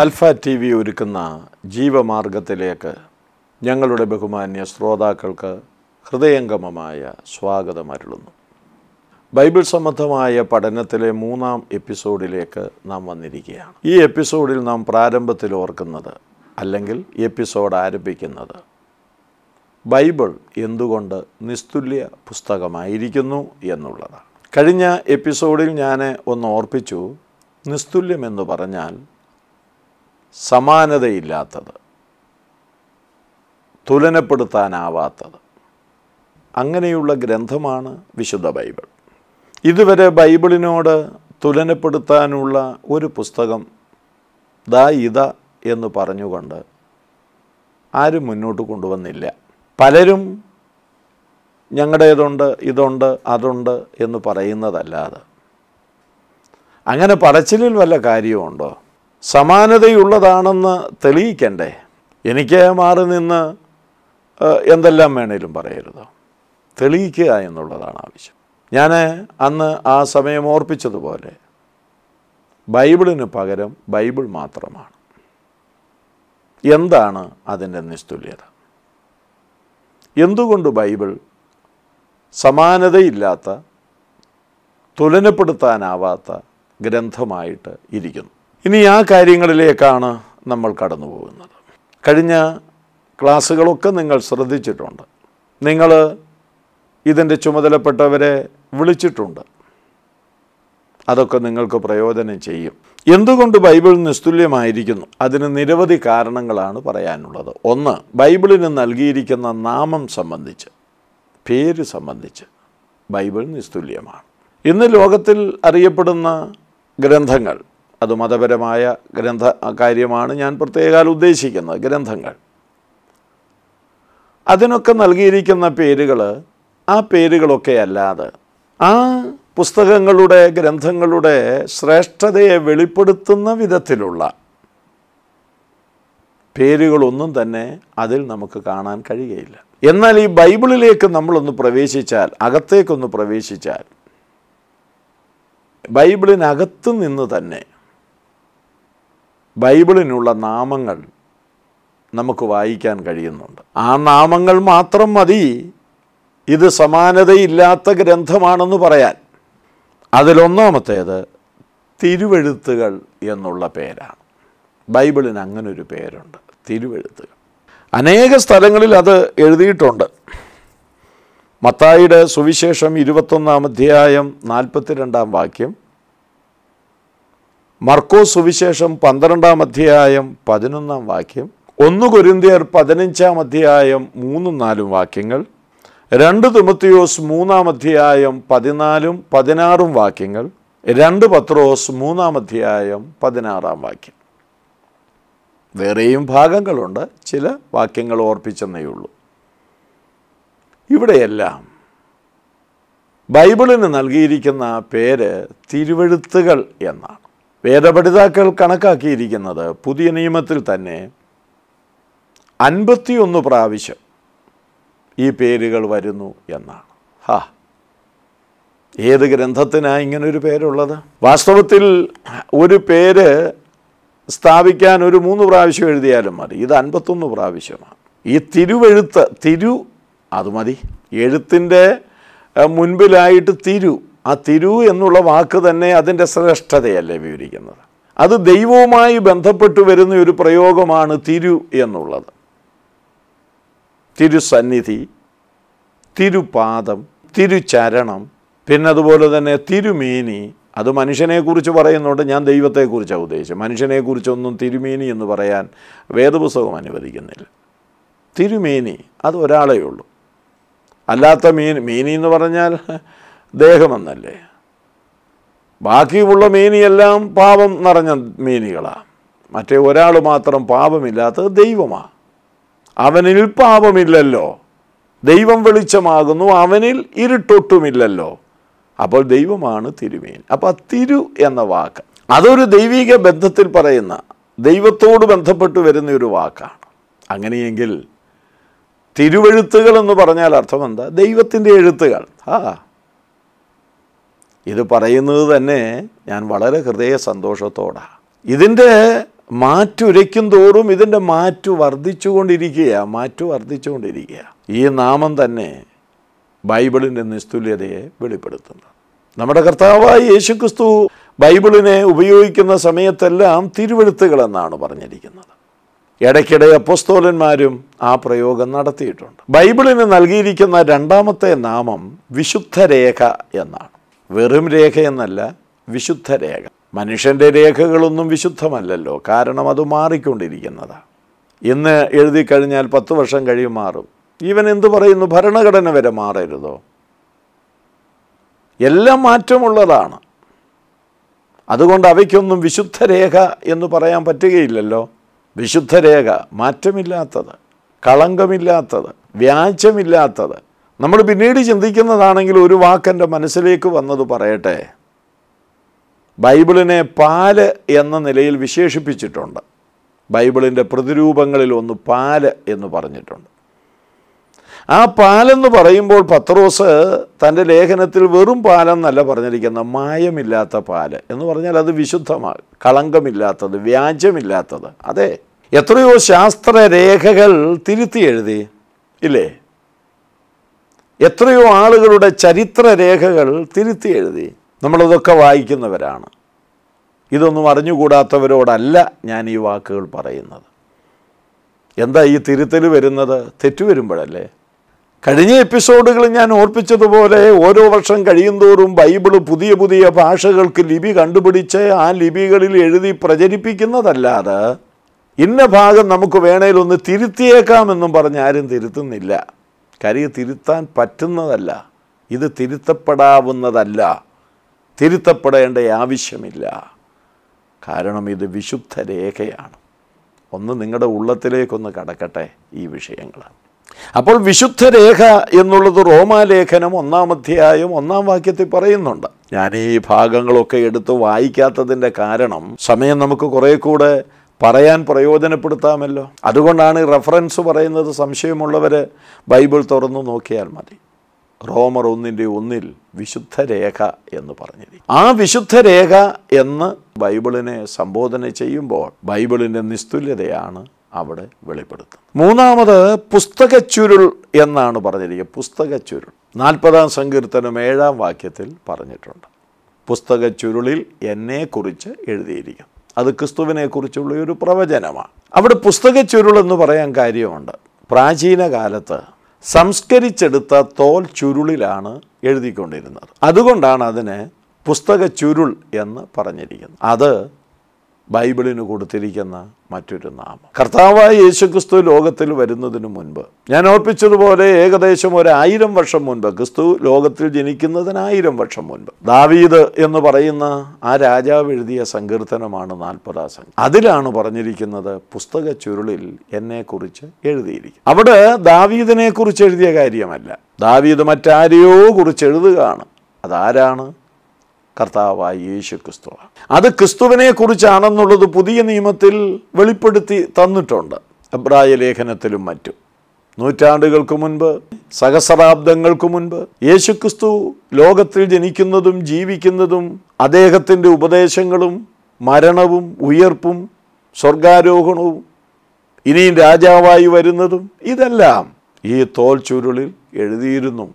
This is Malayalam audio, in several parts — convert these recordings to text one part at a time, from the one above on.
അൽഫ ടി വി ഒരുക്കുന്ന ജീവമാർഗത്തിലേക്ക് ഞങ്ങളുടെ ബഹുമാന്യ ശ്രോതാക്കൾക്ക് ഹൃദയംഗമമായ സ്വാഗതം അരുളുന്നു ബൈബിൾ സംബന്ധമായ പഠനത്തിലെ മൂന്നാം എപ്പിസോഡിലേക്ക് നാം വന്നിരിക്കുകയാണ് ഈ എപ്പിസോഡിൽ നാം പ്രാരംഭത്തിൽ ഓർക്കുന്നത് അല്ലെങ്കിൽ എപ്പിസോഡ് ആരംഭിക്കുന്നത് ബൈബിൾ എന്തുകൊണ്ട് നിസ്തുല്യ പുസ്തകമായിരിക്കുന്നു എന്നുള്ളതാണ് കഴിഞ്ഞ എപ്പിസോഡിൽ ഞാൻ ഒന്ന് ഓർപ്പിച്ചു നിസ്തുല്യം എന്ന് പറഞ്ഞാൽ സമാനതയില്ലാത്തത് തുലനപ്പെടുത്താനാവാത്തത് അങ്ങനെയുള്ള ഗ്രന്ഥമാണ് വിശുദ്ധ ബൈബിൾ ഇതുവരെ ബൈബിളിനോട് തുലനപ്പെടുത്താനുള്ള ഒരു പുസ്തകം ദാ ഇത എന്ന് പറഞ്ഞുകൊണ്ട് ആരും മുന്നോട്ട് കൊണ്ടുവന്നില്ല പലരും ഞങ്ങളുടേതുണ്ട് ഇതുണ്ട് അതുണ്ട് എന്ന് പറയുന്നതല്ലാതെ അങ്ങനെ പറച്ചിലിൽ വല്ല കാര്യമുണ്ടോ സമാനതയുള്ളതാണെന്ന് തെളിയിക്കണ്ടേ എനിക്ക് മാറി നിന്ന് എന്തെല്ലാം വേണേലും പറയരുത് തെളിയിക്കുക എന്നുള്ളതാണ് ആവശ്യം ഞാൻ അന്ന് ആ സമയം ഓർപ്പിച്ചതുപോലെ ബൈബിളിന് പകരം ബൈബിൾ മാത്രമാണ് എന്താണ് അതിൻ്റെ നിസ്തുല്യത എന്തുകൊണ്ട് ബൈബിൾ സമാനതയില്ലാത്ത തുലനപ്പെടുത്താനാവാത്ത ഗ്രന്ഥമായിട്ട് ഇരിക്കുന്നു ഇനി ആ കാര്യങ്ങളിലേക്കാണ് നമ്മൾ കടന്നു പോകുന്നത് കഴിഞ്ഞ ക്ലാസ്സുകളൊക്കെ നിങ്ങൾ ശ്രദ്ധിച്ചിട്ടുണ്ട് നിങ്ങൾ ഇതിൻ്റെ ചുമതലപ്പെട്ടവരെ വിളിച്ചിട്ടുണ്ട് അതൊക്കെ നിങ്ങൾക്ക് പ്രയോജനം ചെയ്യും എന്തുകൊണ്ട് ബൈബിൾ നിസ്തുല്യമായിരിക്കുന്നു അതിന് നിരവധി കാരണങ്ങളാണ് പറയാനുള്ളത് ഒന്ന് ബൈബിളിന് നൽകിയിരിക്കുന്ന നാമം സംബന്ധിച്ച് പേര് സംബന്ധിച്ച് ബൈബിൾ നിസ്തുല്യമാണ് ഇന്ന് ലോകത്തിൽ അറിയപ്പെടുന്ന ഗ്രന്ഥങ്ങൾ അത് മതപരമായ ഗ്രന്ഥ കാര്യമാണ് ഞാൻ പ്രത്യേകാൽ ഉദ്ദേശിക്കുന്നത് ഗ്രന്ഥങ്ങൾ അതിനൊക്കെ നൽകിയിരിക്കുന്ന പേരുകൾ ആ പേരുകളൊക്കെ അല്ലാതെ ആ പുസ്തകങ്ങളുടെ ഗ്രന്ഥങ്ങളുടെ ശ്രേഷ്ഠതയെ വെളിപ്പെടുത്തുന്ന വിധത്തിലുള്ള പേരുകളൊന്നും തന്നെ അതിൽ നമുക്ക് കാണാൻ കഴിയുകയില്ല എന്നാൽ ഈ ബൈബിളിലേക്ക് നമ്മളൊന്ന് പ്രവേശിച്ചാൽ അകത്തേക്കൊന്ന് പ്രവേശിച്ചാൽ ബൈബിളിനകത്ത് നിന്ന് തന്നെ ബൈബിളിനുള്ള നാമങ്ങൾ നമുക്ക് വായിക്കാൻ കഴിയുന്നുണ്ട് ആ നാമങ്ങൾ മാത്രം മതി ഇത് സമാനതയില്ലാത്ത ഗ്രന്ഥമാണെന്ന് പറയാൻ അതിലൊന്നാമത്തേത് തിരുവെഴുത്തുകൾ എന്നുള്ള പേരാണ് ബൈബിളിന് അങ്ങനൊരു പേരുണ്ട് തിരുവെഴുത്തുകൾ അനേക സ്ഥലങ്ങളിൽ അത് എഴുതിയിട്ടുണ്ട് മത്തായിയുടെ സുവിശേഷം ഇരുപത്തൊന്നാം അധ്യായം നാൽപ്പത്തിരണ്ടാം വാക്യം മർക്കോ സുവിശേഷം പന്ത്രണ്ടാം അധ്യായം പതിനൊന്നാം വാക്യം ഒന്ന് കൊരിന്തിയർ പതിനഞ്ചാം അധ്യായം മൂന്നും നാലും വാക്യങ്ങൾ രണ്ട് തിമത്തിയോസ് മൂന്നാം അധ്യായം പതിനാലും പതിനാറും വാക്യങ്ങൾ രണ്ട് പത്രോസ് മൂന്നാം അധ്യായം പതിനാറാം വാക്യം വേറെയും ഭാഗങ്ങളുണ്ട് ചില വാക്യങ്ങൾ ഓർപ്പിച്ചെന്നേ ഉള്ളൂ ഇവിടെയെല്ലാം ബൈബിളിന് നൽകിയിരിക്കുന്ന പേര് തിരുവഴുത്തുകൾ എന്നാണ് വേദപഠിതാക്കൾ കണക്കാക്കിയിരിക്കുന്നത് പുതിയ നിയമത്തിൽ തന്നെ അൻപത്തിയൊന്ന് പ്രാവശ്യം ഈ പേരുകൾ വരുന്നു എന്നാണ് ഹാ ഏത് ഗ്രന്ഥത്തിനാണ് ഇങ്ങനൊരു പേരുള്ളത് വാസ്തവത്തിൽ ഒരു പേര് സ്ഥാപിക്കാൻ ഒരു മൂന്ന് പ്രാവശ്യം എഴുതിയാലും മതി ഇത് അൻപത്തൊന്ന് പ്രാവശ്യമാണ് ഈ തിരുവെഴുത്ത് തിരു അത് മതി എഴുത്തിൻ്റെ മുൻപിലായിട്ട് തിരു ആ തിരു എന്നുള്ള വാക്ക് തന്നെ അതിൻ്റെ ശ്രേഷ്ഠതയല്ലേ വിവരിക്കുന്നത് അത് ദൈവവുമായി ബന്ധപ്പെട്ടു വരുന്ന ഒരു പ്രയോഗമാണ് തിരു എന്നുള്ളത് തിരുസന്നിധി തിരുപാദം തിരുചരണം പിന്നെ അതുപോലെ തന്നെ തിരുമേനി അത് മനുഷ്യനെക്കുറിച്ച് പറയുന്നുണ്ട് ഞാൻ ദൈവത്തെക്കുറിച്ചാണ് ഉദ്ദേശിച്ചത് മനുഷ്യനെക്കുറിച്ചൊന്നും തിരുമേനി എന്ന് പറയാൻ വേദപുസ്തകം അനുവദിക്കുന്നില്ല തിരുമേനി അത് ഒരാളേ ഉള്ളൂ അല്ലാത്ത മീൻ മീനി എന്ന് പറഞ്ഞാൽ ദേഹമെന്നല്ലേ ബാക്കിയുള്ള മീനിയെല്ലാം പാപം നിറഞ്ഞ മീനികളാണ് മറ്റേ ഒരാൾ മാത്രം പാപമില്ലാത്തത് ദൈവമാണ് അവനിൽ പാപമില്ലല്ലോ ദൈവം വെളിച്ചമാകുന്നു അവനിൽ ഇരുട്ടൊട്ടുമില്ലല്ലോ അപ്പോൾ ദൈവമാണ് തിരുമീൻ അപ്പോൾ തിരു എന്ന വാക്ക് അതൊരു ദൈവിക ബന്ധത്തിൽ പറയുന്ന ദൈവത്തോട് ബന്ധപ്പെട്ട് വരുന്ന ഒരു വാക്കാണ് അങ്ങനെയെങ്കിൽ തിരുവെഴുത്തുകൾ എന്ന് പറഞ്ഞാൽ അർത്ഥം എന്താ ദൈവത്തിൻ്റെ എഴുത്തുകൾ ആ ഇത് പറയുന്നത് തന്നെ ഞാൻ വളരെ ഹൃദയ സന്തോഷത്തോടാണ് ഇതിൻ്റെ മാറ്റുരയ്ക്കും തോറും ഇതിൻ്റെ മാറ്റു വർദ്ധിച്ചുകൊണ്ടിരിക്കുക മാറ്റു വർദ്ധിച്ചുകൊണ്ടിരിക്കുക ഈ നാമം തന്നെ ബൈബിളിൻ്റെ നിസ്തുല്യതയെ വെളിപ്പെടുത്തുന്നു നമ്മുടെ കർത്താവായ യേശുക്രിസ്തു ബൈബിളിനെ ഉപയോഗിക്കുന്ന സമയത്തെല്ലാം തിരുവെഴുത്തുകളെന്നാണ് പറഞ്ഞിരിക്കുന്നത് ഇടയ്ക്കിടെ അപ്പസ്തോലന്മാരും ആ പ്രയോഗം നടത്തിയിട്ടുണ്ട് ബൈബിളിന് നൽകിയിരിക്കുന്ന രണ്ടാമത്തെ നാമം വിശുദ്ധരേഖ എന്നാണ് വെറും രേഖയെന്നല്ല വിശുദ്ധ രേഖ മനുഷ്യൻ്റെ രേഖകളൊന്നും വിശുദ്ധമല്ലല്ലോ കാരണം അത് മാറിക്കൊണ്ടിരിക്കുന്നതാണ് ഇന്ന് എഴുതി കഴിഞ്ഞാൽ പത്ത് വർഷം കഴിയും മാറും ഇവൻ എന്തു പറയുന്നു ഭരണഘടന വരെ മാറരുതോ എല്ലാം മാറ്റമുള്ളതാണ് അതുകൊണ്ട് അവയ്ക്കൊന്നും വിശുദ്ധ രേഖ എന്ന് പറയാൻ പറ്റുകയില്ലല്ലോ വിശുദ്ധ രേഖ മാറ്റമില്ലാത്തത് കളങ്കമില്ലാത്തത് വ്യാജമില്ലാത്തത് നമ്മൾ പിന്നീട് ചിന്തിക്കുന്നതാണെങ്കിൽ ഒരു വാക്കെൻ്റെ മനസ്സിലേക്ക് വന്നത് പറയട്ടെ ബൈബിളിനെ പാല് എന്ന നിലയിൽ വിശേഷിപ്പിച്ചിട്ടുണ്ട് ബൈബിളിൻ്റെ പ്രതിരൂപങ്ങളിൽ ഒന്ന് പാല് എന്ന് പറഞ്ഞിട്ടുണ്ട് ആ പാലെന്ന് പറയുമ്പോൾ പത്രോസ് തൻ്റെ ലേഖനത്തിൽ വെറും പാലെന്നല്ല പറഞ്ഞിരിക്കുന്ന മായമില്ലാത്ത പാല് എന്ന് പറഞ്ഞാൽ അത് വിശുദ്ധമാണ് കളങ്കമില്ലാത്തത് വ്യാജമില്ലാത്തത് അതെ എത്രയോ ശാസ്ത്രരേഖകൾ തിരുത്തി എഴുതി ഇല്ലേ എത്രയോ ആളുകളുടെ ചരിത്രരേഖകൾ തിരുത്തി എഴുതി നമ്മളതൊക്കെ വായിക്കുന്നവരാണ് ഇതൊന്നും അറിഞ്ഞുകൂടാത്തവരോടല്ല ഞാൻ ഈ വാക്കുകൾ പറയുന്നത് എന്താ ഈ തിരുത്തൽ വരുന്നത് തെറ്റുവരുമ്പോഴല്ലേ കഴിഞ്ഞ എപ്പിസോഡുകൾ ഞാൻ ഓർപ്പിച്ചതുപോലെ ഓരോ വർഷം കഴിയുന്തോറും ബൈബിള് പുതിയ പുതിയ ഭാഷകൾക്ക് ലിപി കണ്ടുപിടിച്ച് ആ ലിപികളിൽ എഴുതി പ്രചരിപ്പിക്കുന്നതല്ലാതെ ഇന്ന ഭാഗം നമുക്ക് വേണേലൊന്ന് തിരുത്തിയേക്കാമെന്നും പറഞ്ഞ് ആരും തിരുത്തുന്നില്ല കാര്യം തിരുത്താൻ പറ്റുന്നതല്ല ഇത് തിരുത്തപ്പെടാവുന്നതല്ല തിരുത്തപ്പെടേണ്ട ആവശ്യമില്ല കാരണം ഇത് വിശുദ്ധ രേഖയാണ് ഒന്ന് നിങ്ങളുടെ ഉള്ളത്തിലേക്കൊന്ന് കടക്കട്ടെ ഈ വിഷയങ്ങൾ അപ്പോൾ വിശുദ്ധ രേഖ എന്നുള്ളത് റോമാലേഖനം ഒന്നാം അധ്യായം ഒന്നാം വാക്യത്തിൽ പറയുന്നുണ്ട് ഞാൻ ഈ ഭാഗങ്ങളൊക്കെ എടുത്ത് വായിക്കാത്തതിൻ്റെ കാരണം സമയം നമുക്ക് കുറേ കൂടെ പറയാൻ പ്രയോജനപ്പെടുത്താമല്ലോ അതുകൊണ്ടാണ് റെഫറൻസ് പറയുന്നത് സംശയമുള്ളവർ ബൈബിൾ തുറന്നു നോക്കിയാൽ മതി റോമർ ഒന്നിൻ്റെ ഒന്നിൽ വിശുദ്ധ രേഖ എന്ന് പറഞ്ഞിരിക്കും ആ വിശുദ്ധ രേഖ എന്ന് ബൈബിളിനെ സംബോധന ചെയ്യുമ്പോൾ ബൈബിളിൻ്റെ നിസ്തുല്യതയാണ് അവിടെ വെളിപ്പെടുത്തുന്നത് മൂന്നാമത് ചുരുൾ എന്നാണ് പറഞ്ഞിരിക്കുക ചുരുൾ നാൽപ്പതാം സങ്കീർത്തനം ഏഴാം വാക്യത്തിൽ പറഞ്ഞിട്ടുണ്ട് ചുരുളിൽ എന്നെക്കുറിച്ച് എഴുതിയിരിക്കുന്നു അത് ക്രിസ്തുവിനെക്കുറിച്ചുള്ള ഒരു പ്രവചനമാണ് അവിടെ പുസ്തക ചുരുളെന്ന് പറയാൻ കാര്യമുണ്ട് പ്രാചീന കാലത്ത് സംസ്കരിച്ചെടുത്ത തോൽ ചുരുളിലാണ് എഴുതിക്കൊണ്ടിരുന്നത് അതുകൊണ്ടാണ് അതിനെ പുസ്തക ചുരുൾ എന്ന് പറഞ്ഞിരിക്കുന്നത് അത് ബൈബിളിന് കൊടുത്തിരിക്കുന്ന മറ്റൊരു നാമം കർത്താവായ യേശുക്രിസ്തു ലോകത്തിൽ വരുന്നതിന് മുൻപ് ഞാൻ ഓർപ്പിച്ചതുപോലെ ഏകദേശം ഒരു വർഷം മുൻപ് ക്രിസ്തു ലോകത്തിൽ ജനിക്കുന്നതിനായിരം വർഷം മുൻപ് ദാവീദ് എന്ന് പറയുന്ന ആ രാജാവ് എഴുതിയ സങ്കീർത്തനമാണ് നാൽപ്പതാം സംഘം അതിലാണ് പറഞ്ഞിരിക്കുന്നത് പുസ്തക ചുരുളിൽ എന്നെക്കുറിച്ച് എഴുതിയിരിക്കും അവിടെ ദാവീദിനെ കുറിച്ച് എഴുതിയ കാര്യമല്ല ദാവീദ് മറ്റാരെയോ കുറിച്ച് എഴുതുകയാണ് അതാരാണ് കർത്താവായ യേശു ക്രിസ്തുവാണ് അത് ക്രിസ്തുവിനെ കുറിച്ചാണെന്നുള്ളത് പുതിയ നിയമത്തിൽ വെളിപ്പെടുത്തി തന്നിട്ടുണ്ട് അബ്രായ ലേഖനത്തിലും മറ്റും നൂറ്റാണ്ടുകൾക്ക് മുൻപ് സഹസ്രാബ്ദങ്ങൾക്ക് മുൻപ് യേശുക്രിസ്തു ലോകത്തിൽ ജനിക്കുന്നതും ജീവിക്കുന്നതും അദ്ദേഹത്തിൻ്റെ ഉപദേശങ്ങളും മരണവും ഉയർപ്പും സ്വർഗാരോഹണവും ഇനിയും രാജാവായി വരുന്നതും ഇതെല്ലാം ഈ തോൽ ചുരുളിൽ എഴുതിയിരുന്നു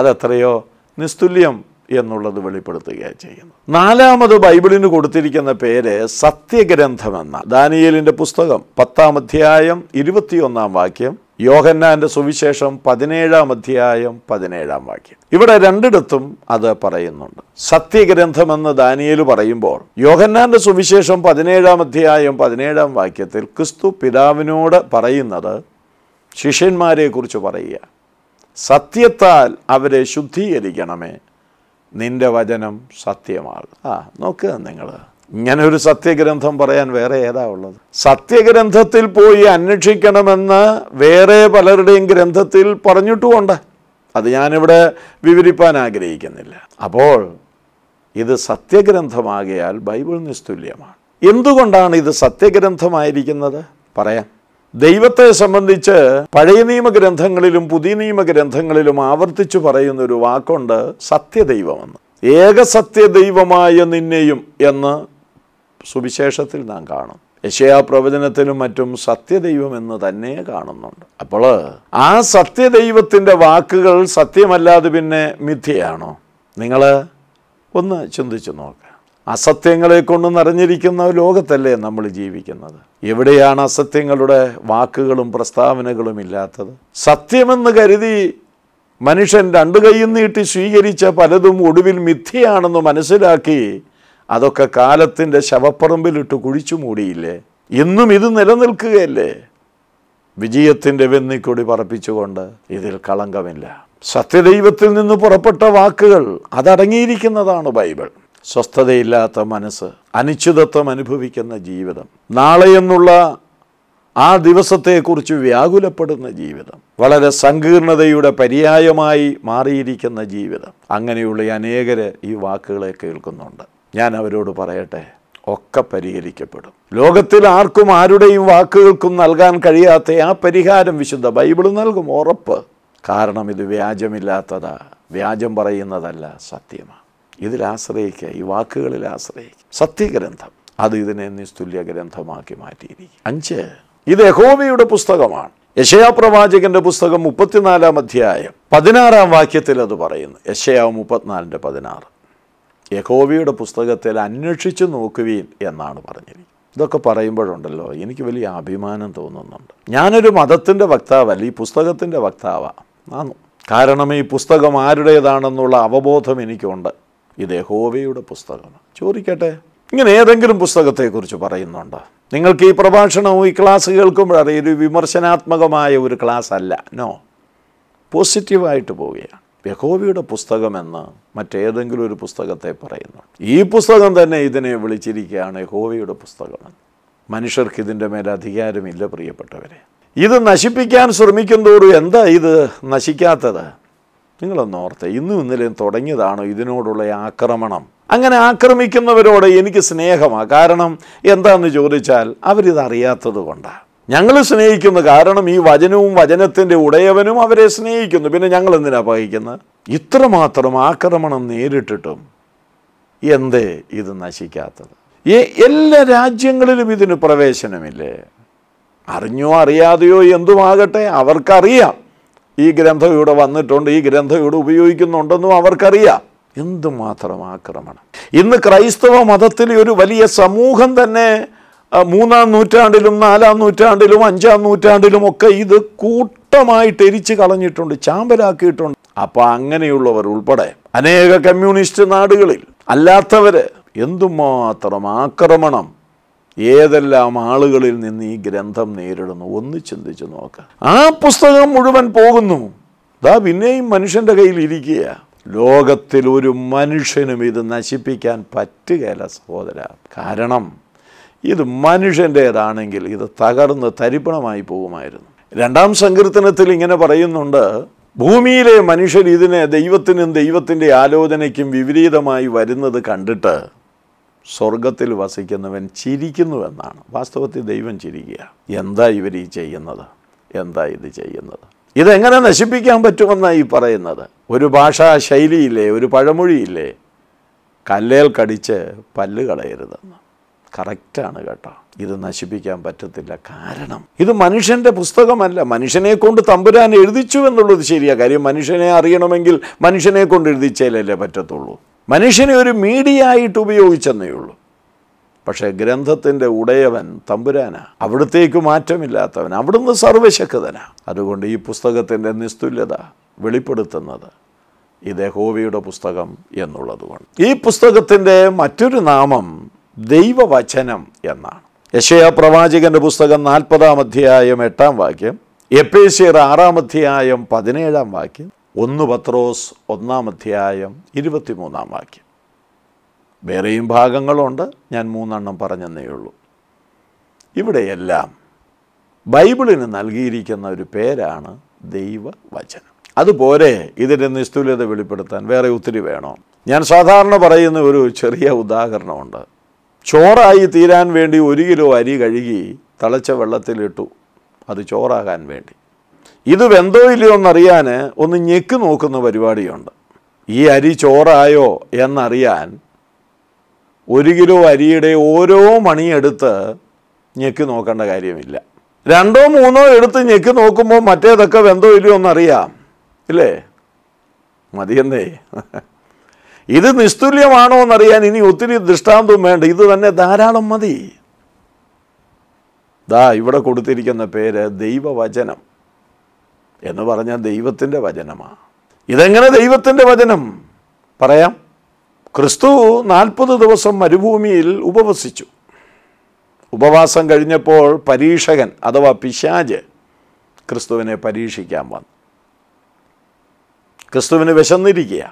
അതെത്രയോ നിസ്തുല്യം എന്നുള്ളത് വെളിപ്പെടുത്തുകയാണ് ചെയ്യുന്നത് നാലാമത് ബൈബിളിന് കൊടുത്തിരിക്കുന്ന പേര് സത്യഗ്രന്ഥമെന്ന ദാനിയലിൻ്റെ പുസ്തകം പത്താം അധ്യായം ഇരുപത്തിയൊന്നാം വാക്യം യോഹന്നാന്റെ സുവിശേഷം പതിനേഴാം അധ്യായം പതിനേഴാം വാക്യം ഇവിടെ രണ്ടിടത്തും അത് പറയുന്നുണ്ട് സത്യഗ്രന്ഥമെന്ന് ദാനിയേൽ പറയുമ്പോൾ യോഹന്നാന്റെ സുവിശേഷം പതിനേഴാം അധ്യായം പതിനേഴാം വാക്യത്തിൽ ക്രിസ്തു പിതാവിനോട് പറയുന്നത് ശിഷ്യന്മാരെക്കുറിച്ച് പറയുക സത്യത്താൽ അവരെ ശുദ്ധീകരിക്കണമേ നിന്റെ വചനം സത്യമാണ് ആ നോക്കുക നിങ്ങൾ ഇങ്ങനെ ഒരു സത്യഗ്രന്ഥം പറയാൻ വേറെ ഏതാ ഉള്ളത് സത്യഗ്രന്ഥത്തിൽ പോയി അന്വേഷിക്കണമെന്ന് വേറെ പലരുടെയും ഗ്രന്ഥത്തിൽ പറഞ്ഞിട്ടുമുണ്ട് അത് ഞാനിവിടെ വിവരിപ്പാൻ ആഗ്രഹിക്കുന്നില്ല അപ്പോൾ ഇത് സത്യഗ്രന്ഥമാകയാൽ ബൈബിൾ നിസ്തുല്യമാണ് എന്തുകൊണ്ടാണ് ഇത് സത്യഗ്രന്ഥമായിരിക്കുന്നത് പറയാം ദൈവത്തെ സംബന്ധിച്ച് പഴയ നിയമ ഗ്രന്ഥങ്ങളിലും പുതിയ നിയമ ഗ്രന്ഥങ്ങളിലും ആവർത്തിച്ചു പറയുന്ന ഒരു വാക്കുണ്ട് സത്യദൈവമെന്ന് സത്യദൈവമായ നിന്നെയും എന്ന് സുവിശേഷത്തിൽ നാം കാണും യശയാ പ്രവചനത്തിലും മറ്റും സത്യദൈവം എന്ന് തന്നെ കാണുന്നുണ്ട് അപ്പോൾ ആ സത്യദൈവത്തിൻ്റെ വാക്കുകൾ സത്യമല്ലാതെ പിന്നെ മിഥ്യയാണോ നിങ്ങൾ ഒന്ന് ചിന്തിച്ചു നോക്കുക അസത്യങ്ങളെ കൊണ്ട് നിറഞ്ഞിരിക്കുന്ന ലോകത്തല്ലേ നമ്മൾ ജീവിക്കുന്നത് എവിടെയാണ് അസത്യങ്ങളുടെ വാക്കുകളും പ്രസ്താവനകളും ഇല്ലാത്തത് സത്യമെന്ന് കരുതി മനുഷ്യൻ രണ്ടു കൈയും നീട്ടി സ്വീകരിച്ച പലതും ഒടുവിൽ മിഥ്യയാണെന്ന് മനസ്സിലാക്കി അതൊക്കെ കാലത്തിൻ്റെ ശവപ്പറമ്പിലിട്ട് കുഴിച്ചു മൂടിയില്ലേ ഇന്നും ഇത് നിലനിൽക്കുകയല്ലേ വിജയത്തിൻ്റെ വെന്നിക്കൊടി പറപ്പിച്ചുകൊണ്ട് ഇതിൽ കളങ്കമില്ല സത്യദൈവത്തിൽ നിന്ന് പുറപ്പെട്ട വാക്കുകൾ അതടങ്ങിയിരിക്കുന്നതാണ് ബൈബിൾ സ്വസ്ഥതയില്ലാത്ത മനസ്സ് അനിശ്ചിതത്വം അനുഭവിക്കുന്ന ജീവിതം നാളെയെന്നുള്ള ആ ദിവസത്തെക്കുറിച്ച് വ്യാകുലപ്പെടുന്ന ജീവിതം വളരെ സങ്കീർണതയുടെ പര്യായമായി മാറിയിരിക്കുന്ന ജീവിതം അങ്ങനെയുള്ള അനേകർ ഈ വാക്കുകളെ കേൾക്കുന്നുണ്ട് ഞാൻ അവരോട് പറയട്ടെ ഒക്കെ പരിഹരിക്കപ്പെടും ലോകത്തിൽ ആർക്കും ആരുടെയും വാക്കുകൾക്കും നൽകാൻ കഴിയാത്ത ആ പരിഹാരം വിശുദ്ധ ബൈബിൾ നൽകും ഉറപ്പ് കാരണം ഇത് വ്യാജമില്ലാത്തതാ വ്യാജം പറയുന്നതല്ല സത്യമാണ് ഇതിലാശ്രയിക്കുക ആശ്രയിക്കുക ഈ വാക്കുകളിൽ ആശ്രയിക്കുക സത്യഗ്രന്ഥം അത് ഇതിനെ നിസ്തുല്യ ഗ്രന്ഥമാക്കി മാറ്റിയിരിക്കും അഞ്ച് ഇത് യഹോവയുടെ പുസ്തകമാണ് യശയാപ്രവാചകന്റെ പുസ്തകം മുപ്പത്തിനാലാം അധ്യായം പതിനാറാം വാക്യത്തിൽ അത് പറയുന്നു യശയാവ് മുപ്പത്തിനാലിൻ്റെ പതിനാറ് യഹോവയുടെ പുസ്തകത്തിൽ അന്വേഷിച്ചു നോക്കുവീൻ എന്നാണ് പറഞ്ഞിരിക്കുന്നത് ഇതൊക്കെ പറയുമ്പോഴുണ്ടല്ലോ എനിക്ക് വലിയ അഭിമാനം തോന്നുന്നുണ്ട് ഞാനൊരു മതത്തിൻ്റെ വക്താവല്ല ഈ പുസ്തകത്തിൻ്റെ വക്താവാണ് കാരണം ഈ പുസ്തകം ആരുടേതാണെന്നുള്ള അവബോധം എനിക്കുണ്ട് ഇത് യഹോവയുടെ പുസ്തകമാണ് ചോദിക്കട്ടെ ഇങ്ങനെ ഏതെങ്കിലും പുസ്തകത്തെക്കുറിച്ച് പറയുന്നുണ്ടോ നിങ്ങൾക്ക് ഈ പ്രഭാഷണവും ഈ ക്ലാസ് കേൾക്കുമ്പോഴറിയ ഒരു വിമർശനാത്മകമായ ഒരു ക്ലാസ് അല്ല നോ പോസിറ്റീവായിട്ട് പോവുകയാണ് യഹോവയുടെ പുസ്തകമെന്ന് മറ്റേതെങ്കിലും ഒരു പുസ്തകത്തെ പറയുന്നു ഈ പുസ്തകം തന്നെ ഇതിനെ വിളിച്ചിരിക്കുകയാണ് യഹോവയുടെ പുസ്തകമെന്ന് മനുഷ്യർക്ക് ഇതിൻ്റെ മേലെ അധികാരമില്ല പ്രിയപ്പെട്ടവരെ ഇത് നശിപ്പിക്കാൻ ശ്രമിക്കും തോറും എന്താ ഇത് നശിക്കാത്തത് നിങ്ങളൊന്ന് ഓർത്തേ ഇന്നും ഇന്നലെയും തുടങ്ങിയതാണോ ഇതിനോടുള്ള ആക്രമണം അങ്ങനെ ആക്രമിക്കുന്നവരോട് എനിക്ക് സ്നേഹമാണ് കാരണം എന്താണെന്ന് ചോദിച്ചാൽ അവരിതറിയാത്തത് കൊണ്ടാണ് ഞങ്ങൾ സ്നേഹിക്കുന്നു കാരണം ഈ വചനവും വചനത്തിൻ്റെ ഉടയവനും അവരെ സ്നേഹിക്കുന്നു പിന്നെ ഞങ്ങൾ എന്തിനാ പഹിക്കുന്നത് ഇത്രമാത്രം ആക്രമണം നേരിട്ടിട്ടും എന്തേ ഇത് നശിക്കാത്തത് എല്ലാ രാജ്യങ്ങളിലും ഇതിന് പ്രവേശനമില്ലേ അറിഞ്ഞോ അറിയാതെയോ എന്തുമാകട്ടെ അവർക്കറിയാം ഈ ഗ്രന്ഥം ഇവിടെ വന്നിട്ടുണ്ട് ഈ ഗ്രന്ഥം ഇവിടെ ഉപയോഗിക്കുന്നുണ്ടെന്നും അവർക്കറിയാം എന്തുമാത്രം ആക്രമണം ഇന്ന് ക്രൈസ്തവ മതത്തിലെ ഒരു വലിയ സമൂഹം തന്നെ മൂന്നാം നൂറ്റാണ്ടിലും നാലാം നൂറ്റാണ്ടിലും അഞ്ചാം നൂറ്റാണ്ടിലും ഒക്കെ ഇത് കൂട്ടമായിട്ട് എരിച്ചു കളഞ്ഞിട്ടുണ്ട് ചാമ്പലാക്കിയിട്ടുണ്ട് അപ്പോൾ അങ്ങനെയുള്ളവർ ഉൾപ്പെടെ അനേക കമ്മ്യൂണിസ്റ്റ് നാടുകളിൽ അല്ലാത്തവർ എന്തുമാത്രം ആക്രമണം ഏതെല്ലാം ആളുകളിൽ നിന്ന് ഈ ഗ്രന്ഥം നേരിടുന്നു ഒന്ന് ചിന്തിച്ച് നോക്കുക ആ പുസ്തകം മുഴുവൻ പോകുന്നു ദാ പിന്നെയും മനുഷ്യൻ്റെ കയ്യിൽ ഇരിക്കുക ലോകത്തിൽ ഒരു മനുഷ്യനും ഇത് നശിപ്പിക്കാൻ പറ്റുകയല്ല സഹോദര കാരണം ഇത് മനുഷ്യൻ്റേതാണെങ്കിൽ ഇത് തകർന്ന് തരിപ്പണമായി പോകുമായിരുന്നു രണ്ടാം സങ്കീർത്തനത്തിൽ ഇങ്ങനെ പറയുന്നുണ്ട് ഭൂമിയിലെ മനുഷ്യർ ഇതിനെ ദൈവത്തിനും ദൈവത്തിൻ്റെ ആലോചനയ്ക്കും വിപരീതമായി വരുന്നത് കണ്ടിട്ട് സ്വർഗത്തിൽ വസിക്കുന്നവൻ ചിരിക്കുന്നുവെന്നാണ് വാസ്തവത്തിൽ ദൈവം ചിരിക്കുക എന്താ ഇവർ ഈ ചെയ്യുന്നത് എന്താ ഇത് ചെയ്യുന്നത് ഇതെങ്ങനെ നശിപ്പിക്കാൻ പറ്റുമെന്നാണ് ഈ പറയുന്നത് ഒരു ഭാഷാ ശൈലിയില്ലേ ഒരു പഴമൊഴിയില്ലേ കല്ലേൽ കടിച്ച് പല്ല് കളയരുതെന്ന് കറക്റ്റാണ് കേട്ടോ ഇത് നശിപ്പിക്കാൻ പറ്റത്തില്ല കാരണം ഇത് മനുഷ്യൻ്റെ പുസ്തകമല്ല മനുഷ്യനെ കൊണ്ട് തമ്പുരാൻ എഴുതിച്ചു എന്നുള്ളത് ശരിയാ കാര്യം മനുഷ്യനെ അറിയണമെങ്കിൽ മനുഷ്യനെ കൊണ്ട് എഴുതിച്ചാലല്ലേ പറ്റത്തുള്ളൂ മനുഷ്യനെ ഒരു മീഡിയ ആയിട്ട് ഉപയോഗിച്ചെന്നേ ഉള്ളൂ പക്ഷേ ഗ്രന്ഥത്തിൻ്റെ ഉടയവൻ തമ്പുരാനാ അവിടത്തേക്ക് മാറ്റമില്ലാത്തവൻ അവിടുന്ന് സർവശക്തനാ അതുകൊണ്ട് ഈ പുസ്തകത്തിൻ്റെ നിസ്തുല്യത വെളിപ്പെടുത്തുന്നത് ഇത് ഹോവിയുടെ പുസ്തകം എന്നുള്ളതുകൊണ്ട് ഈ പുസ്തകത്തിൻ്റെ മറ്റൊരു നാമം ദൈവവചനം എന്നാണ് യശയ പ്രവാചകന്റെ പുസ്തകം നാൽപ്പതാം അധ്യായം എട്ടാം വാക്യം എപ്പേശ്യർ ആറാം അധ്യായം പതിനേഴാം വാക്യം ഒന്ന് പത്രോസ് ഒന്നാം അധ്യായം ഇരുപത്തിമൂന്നാം വാക്യം വേറെയും ഭാഗങ്ങളുണ്ട് ഞാൻ മൂന്നെണ്ണം പറഞ്ഞെന്നേ ഉള്ളൂ ഇവിടെയെല്ലാം ബൈബിളിന് നൽകിയിരിക്കുന്ന ഒരു പേരാണ് ദൈവവചനം അതുപോലെ ഇതിൻ്റെ നിസ്തുല്യത വെളിപ്പെടുത്താൻ വേറെ ഒത്തിരി വേണോ ഞാൻ സാധാരണ പറയുന്ന ഒരു ചെറിയ ഉദാഹരണമുണ്ട് ചോറായി തീരാൻ വേണ്ടി ഒരു കിലോ അരി കഴുകി തളച്ച വെള്ളത്തിലിട്ടു അത് ചോറാകാൻ വേണ്ടി ഇത് വെന്തോ ഇല്ലയോ എന്നറിയാൻ ഒന്ന് ഞെക്ക് നോക്കുന്ന പരിപാടിയുണ്ട് ഈ അരി ചോറായോ എന്നറിയാൻ ഒരു കിലോ അരിയുടെ ഓരോ മണിയെടുത്ത് ഞെക്ക് നോക്കേണ്ട കാര്യമില്ല രണ്ടോ മൂന്നോ എടുത്ത് ഞെക്ക് നോക്കുമ്പോൾ മറ്റേതൊക്കെ വെന്തോ ഇല്ലയോ എന്നറിയാം ഇല്ലേ മതിയെന്നേ ഇത് നിസ്തുല്യമാണോ എന്നറിയാൻ ഇനി ഒത്തിരി ദൃഷ്ടാന്തവും വേണ്ട ഇത് തന്നെ ധാരാളം മതി ദാ ഇവിടെ കൊടുത്തിരിക്കുന്ന പേര് ദൈവവചനം എന്ന് പറഞ്ഞാൽ ദൈവത്തിൻ്റെ വചനമാണ് ഇതെങ്ങനെ ദൈവത്തിൻ്റെ വചനം പറയാം ക്രിസ്തു നാൽപ്പത് ദിവസം മരുഭൂമിയിൽ ഉപവസിച്ചു ഉപവാസം കഴിഞ്ഞപ്പോൾ പരീക്ഷകൻ അഥവാ പിശാജ് ക്രിസ്തുവിനെ പരീക്ഷിക്കാൻ വന്നു ക്രിസ്തുവിന് വിശന്നിരിക്കുക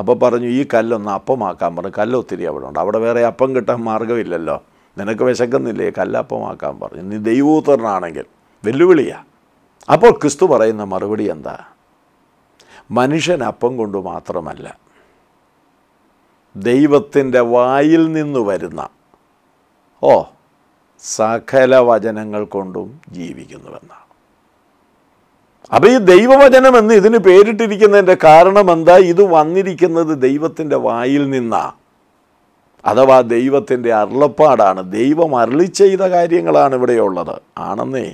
അപ്പോൾ പറഞ്ഞു ഈ കല്ലൊന്ന് അപ്പമാക്കാൻ പറഞ്ഞു കല്ലൊത്തിരി അവിടെ ഉണ്ട് അവിടെ വേറെ അപ്പം കിട്ടാൻ മാർഗ്ഗമില്ലല്ലോ നിനക്ക് വിശക്കുന്നില്ലേ കല്ലപ്പമാക്കാൻ പറഞ്ഞു നീ ദൈവൂത്തറിനാണെങ്കിൽ വെല്ലുവിളിയാണ് അപ്പോൾ ക്രിസ്തു പറയുന്ന മറുപടി എന്താ മനുഷ്യൻ അപ്പം കൊണ്ട് മാത്രമല്ല ദൈവത്തിൻ്റെ വായിൽ നിന്ന് വരുന്ന ഓ സകല വചനങ്ങൾ കൊണ്ടും ജീവിക്കുന്നുവെന്നാണ് അപ്പോൾ ഈ ദൈവവചനം എന്ന് ഇതിന് പേരിട്ടിരിക്കുന്നതിൻ്റെ കാരണം എന്താ ഇത് വന്നിരിക്കുന്നത് ദൈവത്തിൻ്റെ വായിൽ നിന്നാണ് അഥവാ ദൈവത്തിൻ്റെ അരുളപ്പാടാണ് ദൈവം അരുളി ചെയ്ത കാര്യങ്ങളാണ് ഇവിടെയുള്ളത് ആണെന്നേ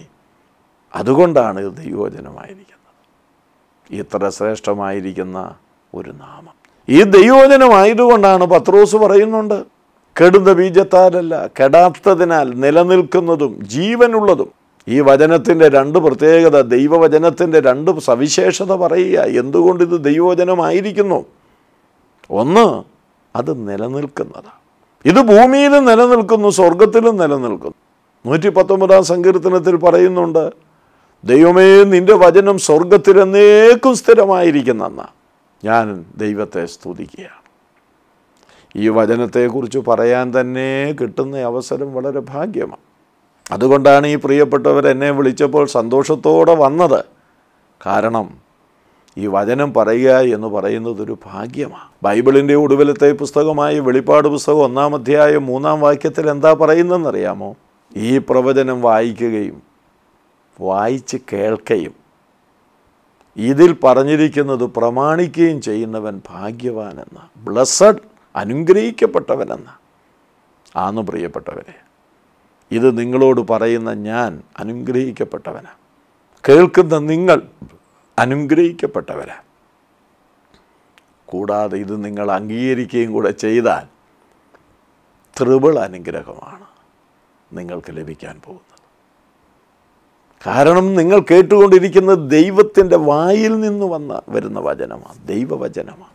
അതുകൊണ്ടാണ് ഇത് ദൈവോചനമായിരിക്കുന്നത് ഇത്ര ശ്രേഷ്ഠമായിരിക്കുന്ന ഒരു നാമം ഈ ദൈവോചനമായതുകൊണ്ടാണ് പത്രോസ് പറയുന്നുണ്ട് കെടുന്ന ബീജത്താലല്ല കെടാത്തതിനാൽ നിലനിൽക്കുന്നതും ജീവനുള്ളതും ഈ വചനത്തിൻ്റെ രണ്ട് പ്രത്യേകത ദൈവവചനത്തിൻ്റെ രണ്ട് സവിശേഷത പറയുക എന്തുകൊണ്ട് ഇത് ദൈവവചനമായിരിക്കുന്നു ഒന്ന് അത് നിലനിൽക്കുന്നതാണ് ഇത് ഭൂമിയിലും നിലനിൽക്കുന്നു സ്വർഗത്തിലും നിലനിൽക്കുന്നു നൂറ്റി പത്തൊമ്പതാം സങ്കീർത്തനത്തിൽ പറയുന്നുണ്ട് ദൈവമേ നിൻ്റെ വചനം സ്വർഗത്തിലെന്നേക്കും സ്ഥിരമായിരിക്കുന്നെന്ന ഞാൻ ദൈവത്തെ സ്തുതിക്കുകയാണ് ഈ വചനത്തെക്കുറിച്ച് പറയാൻ തന്നെ കിട്ടുന്ന അവസരം വളരെ ഭാഗ്യമാണ് അതുകൊണ്ടാണ് ഈ പ്രിയപ്പെട്ടവർ എന്നെ വിളിച്ചപ്പോൾ സന്തോഷത്തോടെ വന്നത് കാരണം ഈ വചനം പറയുക എന്ന് പറയുന്നത് ഒരു ഭാഗ്യമാണ് ബൈബിളിൻ്റെ ഒടുവിലത്തെ പുസ്തകമായി വെളിപ്പാട് പുസ്തകം ഒന്നാം അധ്യായം മൂന്നാം വാക്യത്തിൽ എന്താ പറയുന്നതെന്നറിയാമോ ഈ പ്രവചനം വായിക്കുകയും വായിച്ച് കേൾക്കുകയും ഇതിൽ പറഞ്ഞിരിക്കുന്നത് പ്രമാണിക്കുകയും ചെയ്യുന്നവൻ ഭാഗ്യവാനെന്ന ബ്ലസ്സഡ് അനുഗ്രഹിക്കപ്പെട്ടവനെന്ന ആന്ന് പ്രിയപ്പെട്ടവരെ ഇത് നിങ്ങളോട് പറയുന്ന ഞാൻ അനുഗ്രഹിക്കപ്പെട്ടവനാണ് കേൾക്കുന്ന നിങ്ങൾ അനുഗ്രഹിക്കപ്പെട്ടവരാണ് കൂടാതെ ഇത് നിങ്ങൾ അംഗീകരിക്കുകയും കൂടെ ചെയ്താൽ ത്രിബിൾ അനുഗ്രഹമാണ് നിങ്ങൾക്ക് ലഭിക്കാൻ പോകുന്നത് കാരണം നിങ്ങൾ കേട്ടുകൊണ്ടിരിക്കുന്ന ദൈവത്തിൻ്റെ വായിൽ നിന്ന് വന്ന വരുന്ന വചനമാണ് ദൈവവചനമാണ്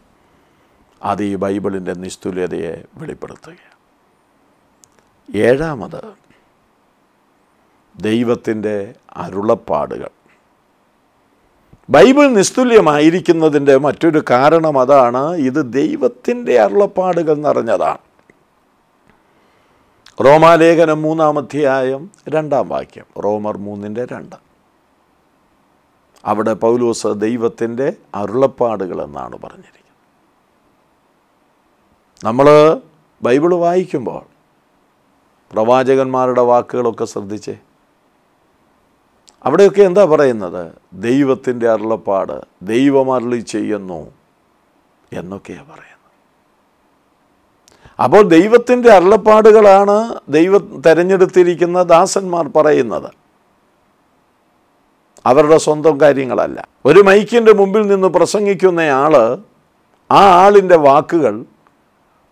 അത് ഈ ബൈബിളിൻ്റെ നിസ്തുല്യതയെ വെളിപ്പെടുത്തുക ഏഴാമത് ദൈവത്തിൻ്റെ അരുളപ്പാടുകൾ ബൈബിൾ നിസ്തുല്യമായിരിക്കുന്നതിൻ്റെ മറ്റൊരു കാരണം അതാണ് ഇത് ദൈവത്തിൻ്റെ അരുളപ്പാടുകൾ നിറഞ്ഞതാണ് റോമാലേഖനം മൂന്നാമധ്യായം രണ്ടാം വാക്യം റോമർ മൂന്നിൻ്റെ രണ്ട് അവിടെ പൗലോസ് ദൈവത്തിൻ്റെ അരുളപ്പാടുകളെന്നാണ് പറഞ്ഞിരിക്കുന്നത് നമ്മൾ ബൈബിൾ വായിക്കുമ്പോൾ പ്രവാചകന്മാരുടെ വാക്കുകളൊക്കെ ശ്രദ്ധിച്ചേ അവിടെയൊക്കെ എന്താ പറയുന്നത് ദൈവത്തിൻ്റെ അരുളപ്പാട് ദൈവം അരുളി ചെയ്യുന്നു എന്നൊക്കെയാണ് പറയുന്നത് അപ്പോൾ ദൈവത്തിൻ്റെ അരുളപ്പാടുകളാണ് ദൈവം തിരഞ്ഞെടുത്തിരിക്കുന്ന ദാസന്മാർ പറയുന്നത് അവരുടെ സ്വന്തം കാര്യങ്ങളല്ല ഒരു മൈക്കിൻ്റെ മുമ്പിൽ നിന്ന് പ്രസംഗിക്കുന്ന ആൾ ആ ആളിൻ്റെ വാക്കുകൾ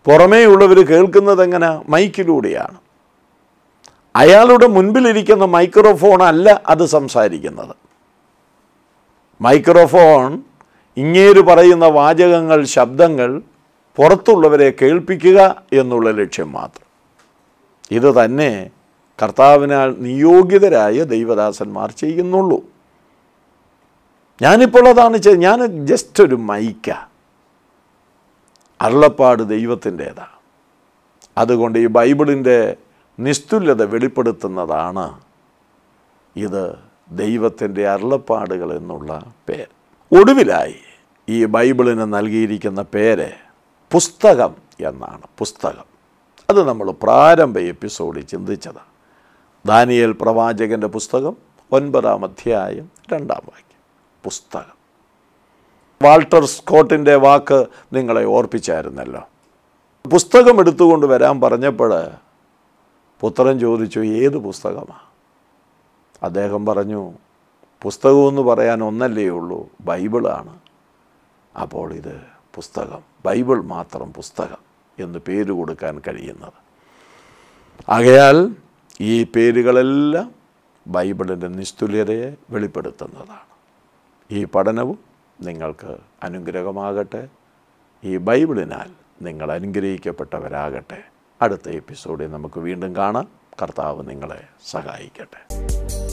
പുറമേയുള്ളവർ കേൾക്കുന്നത് എങ്ങനെ മൈക്കിലൂടെയാണ് അയാളുടെ മുൻപിലിരിക്കുന്ന മൈക്രോഫോൺ അല്ല അത് സംസാരിക്കുന്നത് മൈക്രോഫോൺ ഇങ്ങേര് പറയുന്ന വാചകങ്ങൾ ശബ്ദങ്ങൾ പുറത്തുള്ളവരെ കേൾപ്പിക്കുക എന്നുള്ള ലക്ഷ്യം മാത്രം ഇത് തന്നെ കർത്താവിനാൽ നിയോഗിതരായ ദൈവദാസന്മാർ ചെയ്യുന്നുള്ളൂ ഞാനിപ്പോൾ അതാണ് ചെയ്ത് ഞാൻ ജസ്റ്റ് ഒരു മൈക്ക അരുളപ്പാട് ദൈവത്തിൻ്റേതാണ് അതുകൊണ്ട് ഈ ബൈബിളിൻ്റെ നിസ്തുല്യത വെളിപ്പെടുത്തുന്നതാണ് ഇത് ദൈവത്തിൻ്റെ അരുളപ്പാടുകൾ എന്നുള്ള പേര് ഒടുവിലായി ഈ ബൈബിളിന് നൽകിയിരിക്കുന്ന പേര് പുസ്തകം എന്നാണ് പുസ്തകം അത് നമ്മൾ പ്രാരംഭ എപ്പിസോഡിൽ ചിന്തിച്ചതാണ് ദാനിയൽ പ്രവാചകൻ്റെ പുസ്തകം ഒൻപതാം അധ്യായം രണ്ടാം വാക്യം പുസ്തകം വാൾട്ടർ സ്കോട്ടിൻ്റെ വാക്ക് നിങ്ങളെ ഓർപ്പിച്ചായിരുന്നല്ലോ പുസ്തകം എടുത്തുകൊണ്ട് വരാൻ പറഞ്ഞപ്പോൾ പുത്രൻ ചോദിച്ചു ഏത് പുസ്തകമാണ് അദ്ദേഹം പറഞ്ഞു പുസ്തകമെന്ന് പറയാൻ ഒന്നല്ലേ ഉള്ളൂ ബൈബിളാണ് അപ്പോൾ ഇത് പുസ്തകം ബൈബിൾ മാത്രം പുസ്തകം എന്ന് പേര് കൊടുക്കാൻ കഴിയുന്നത് ആകയാൽ ഈ പേരുകളെല്ലാം ബൈബിളിൻ്റെ നിസ്തുല്യതയെ വെളിപ്പെടുത്തുന്നതാണ് ഈ പഠനവും നിങ്ങൾക്ക് അനുഗ്രഹമാകട്ടെ ഈ ബൈബിളിനാൽ നിങ്ങൾ അനുഗ്രഹിക്കപ്പെട്ടവരാകട്ടെ അടുത്ത എപ്പിസോഡിൽ നമുക്ക് വീണ്ടും കാണാം കർത്താവ് നിങ്ങളെ സഹായിക്കട്ടെ